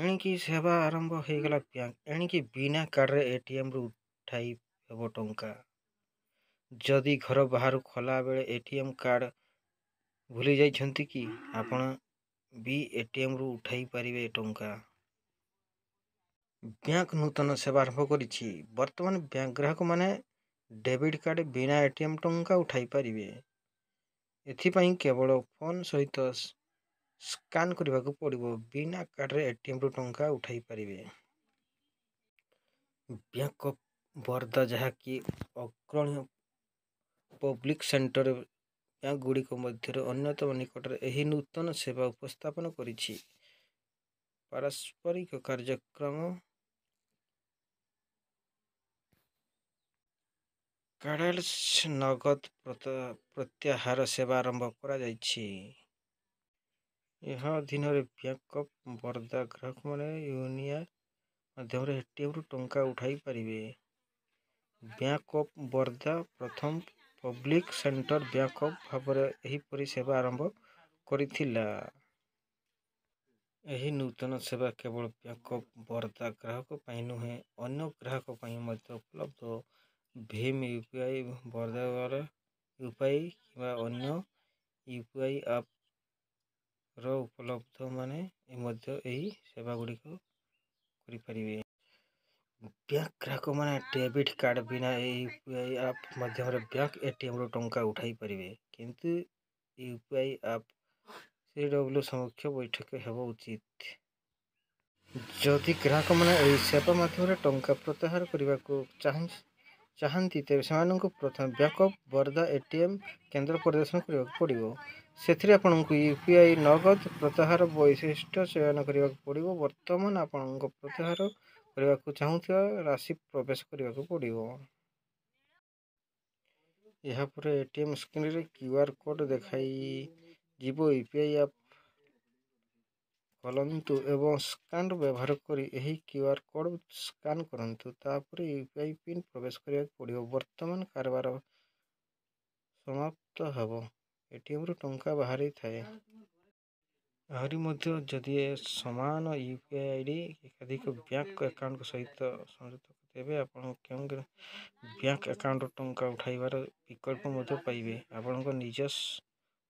ଏଣିକି ସେବା ଆରମ୍ଭ ହୋଇଗଲା ବ୍ୟାଙ୍କ ଏଣିକି ବିନା କାର୍ଡ଼ରେ ଏଟିଏମ୍ରୁ ଉଠାଇ ହେବ ଟଙ୍କା ଯଦି ଘର ବାହାରୁ ଖୋଲାବେଳେ ଏ ଟି ଏମ୍ କାର୍ଡ଼ ଭୁଲି ଯାଇଛନ୍ତି କି ଆପଣ ବି ଏଟିଏମ୍ରୁ ଉଠାଇ ପାରିବେ ଟଙ୍କା ବ୍ୟାଙ୍କ ନୂତନ ସେବା ଆରମ୍ଭ କରିଛି ବର୍ତ୍ତମାନ ବ୍ୟାଙ୍କ ଗ୍ରାହକମାନେ ଡେବିଟ୍ କାର୍ଡ଼ ବିନା ଏଟିଏମ୍ ଟଙ୍କା ଉଠାଇ ପାରିବେ ଏଥିପାଇଁ କେବଳ ଫୋନ୍ ସହିତ ସ୍କାନ୍ କରିବାକୁ ପଡ଼ିବ ବିନା କାର୍ଡ଼ରେ ଏଟିଏମ୍ରୁ ଟଙ୍କା ଉଠାଇ ପାରିବେ ବ୍ୟାଙ୍କ ଅଫ୍ ବରୋଦା ଯାହାକି ଅଗ୍ରଣୀୟ ପବ୍ଲିକ୍ ସେଣ୍ଟର ବ୍ୟାଙ୍କ ଗୁଡ଼ିକ ମଧ୍ୟରେ ଅନ୍ୟତମ ନିକଟରେ ଏହି ନୂତନ ସେବା ଉପସ୍ଥାପନ କରିଛି ପାରସ୍ପରିକ କାର୍ଯ୍ୟକ୍ରମ କାଡ଼େଲ୍ସ ନଗଦ ପ୍ରତ୍ୟାହାର ସେବା ଆରମ୍ଭ କରାଯାଇଛି ଏହା ଅଧୀନରେ ବ୍ୟାକଅପ୍ ବର୍ଦ୍ଧା ଗ୍ରାହକମାନେ ୟୁନିଆ ମାଧ୍ୟମରେ ଏଟିଏମ୍ରୁ ଟଙ୍କା ଉଠାଇ ପାରିବେ ବ୍ୟାକଅପ୍ ବର୍ଦ୍ଧା ପ୍ରଥମ ପବ୍ଲିକ୍ ସେଣ୍ଟର୍ ବ୍ୟାକଅପ୍ ଭାବରେ ଏହିପରି ସେବା ଆରମ୍ଭ କରିଥିଲା ଏହି ନୂତନ ସେବା କେବଳ ବ୍ୟାକଅପ୍ ବର୍ଦ୍ଧା ଗ୍ରାହକ ପାଇଁ ନୁହେଁ ଅନ୍ୟ ଗ୍ରାହକ ପାଇଁ ମଧ୍ୟ ଉପଲବ୍ଧ ଭୀମ୍ ୟୁ ପି ଆଇ ବର୍ଦ୍ଧାରେ ୟୁ ପି ଆଇ କିମ୍ବା ଅନ୍ୟ ୟୁ ପି ଆଇ ଆପ୍ ର ଉପଲବ୍ଧ ମାନେ ମଧ୍ୟ ଏହି ସେବା ଗୁଡ଼ିକ କରିପାରିବେ ବ୍ୟାଙ୍କ ଗ୍ରାହକମାନେ ଡେବିଟ୍ କାର୍ଡ଼ ବିନା ୟୁ ପି ଆଇ ଆପ୍ ମାଧ୍ୟମରେ ବ୍ୟାଙ୍କ ଏଟିଏମ୍ରୁ ଟଙ୍କା ଉଠାଇ ପାରିବେ କିନ୍ତୁ U P I app C W ସମକ୍ଷ ବୈଠକ ହେବା ଉଚିତ ଯଦି ଗ୍ରାହକମାନେ ଏହି ସେବା ମାଧ୍ୟମରେ ଟଙ୍କା ପ୍ରତ୍ୟାହାର କରିବାକୁ ଚାହାନ୍ତି ତେବେ ସେମାନଙ୍କୁ ପ୍ରଥମେ bank of Baroda A T M କେନ୍ଦ୍ର ପରିଦର୍ଶନ କରିବାକୁ ପଡ଼ିବ ସେଥିରେ ଆପଣଙ୍କୁ ୟୁ ପି ଆଇ ନଗଦ ପ୍ରତ୍ୟାହାର ବୈଶିଷ୍ଟ୍ୟ ଚୟନ କରିବାକୁ ପଡ଼ିବ ବର୍ତ୍ତମାନ ଆପଣଙ୍କ ପ୍ରତ୍ୟାହାର କରିବାକୁ ଚାହୁଁଥିବା ରାଶି ପ୍ରବେଶ କରିବାକୁ ପଡ଼ିବ ଏହାପରେ ଏ ଟି ଏମ୍ ସ୍କ୍ରିନ୍ରେ କ୍ୟୁ ଆର୍ କୋଡ଼୍ ଦେଖାଇଯିବ ୟୁ ପି ଆଇ ଆପ୍ ଖୋଲନ୍ତୁ ଏବଂ ସ୍କାନର୍ ବ୍ୟବହାର କରି ଏହି କ୍ୟୁ ଆର୍ କୋଡ଼୍ ସ୍କାନ୍ କରନ୍ତୁ ତାପରେ ୟୁ ପି ଆଇ ପିନ୍ ପ୍ରବେଶ କରିବାକୁ ପଡ଼ିବ ବର୍ତ୍ତମାନ କାରବାର ସମାପ୍ତ ହେବ एटीएम रु टा बाहरी थाए आदि सामान यूपीआई पी आई डी एकाधिक बैंक आकाउंट सहित संयुक्त तेरे आप बैंक आकाउंट रु टा उठाइबार विकल्प पाइबे आपण निज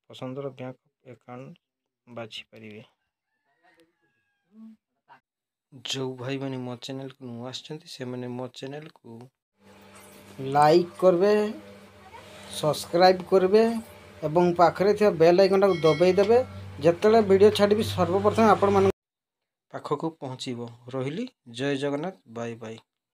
पसंदर बैंक आकाउंट बाछीपर जो भाई मैंने मो चेल को नुआ आने मो चेल को लाइक करबे सब्सक्राइब करबे এবং পাখে থাকা বেল আইকনটা দবাই দেবে যেতবে ভিডিও ছাড়বি সর্বপ্রথমে আপনার পাখক পৌঁছব রহলি জয় জগন্নাথ বাই বাই